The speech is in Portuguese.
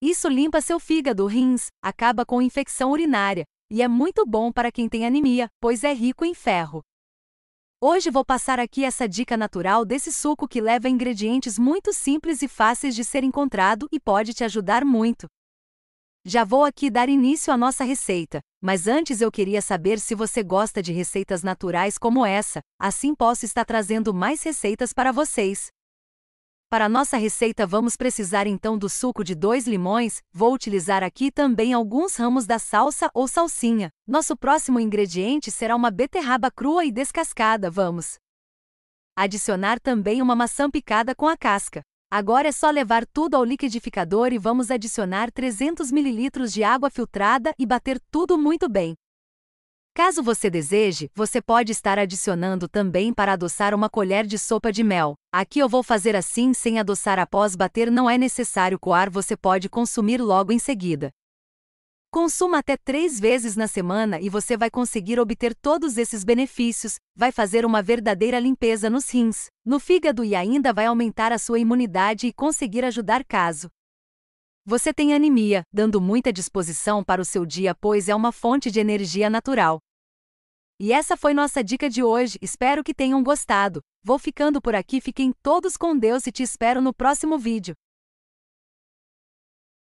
Isso limpa seu fígado, rins, acaba com infecção urinária e é muito bom para quem tem anemia, pois é rico em ferro. Hoje vou passar aqui essa dica natural desse suco que leva ingredientes muito simples e fáceis de ser encontrado e pode te ajudar muito. Já vou aqui dar início à nossa receita, mas antes eu queria saber se você gosta de receitas naturais como essa, assim posso estar trazendo mais receitas para vocês. Para nossa receita vamos precisar então do suco de dois limões, vou utilizar aqui também alguns ramos da salsa ou salsinha. Nosso próximo ingrediente será uma beterraba crua e descascada, vamos adicionar também uma maçã picada com a casca. Agora é só levar tudo ao liquidificador e vamos adicionar 300 ml de água filtrada e bater tudo muito bem. Caso você deseje, você pode estar adicionando também para adoçar uma colher de sopa de mel. Aqui eu vou fazer assim sem adoçar após bater, não é necessário coar, você pode consumir logo em seguida. Consuma até três vezes na semana e você vai conseguir obter todos esses benefícios, vai fazer uma verdadeira limpeza nos rins, no fígado e ainda vai aumentar a sua imunidade e conseguir ajudar caso. Você tem anemia, dando muita disposição para o seu dia, pois é uma fonte de energia natural. E essa foi nossa dica de hoje, espero que tenham gostado. Vou ficando por aqui, fiquem todos com Deus e te espero no próximo vídeo.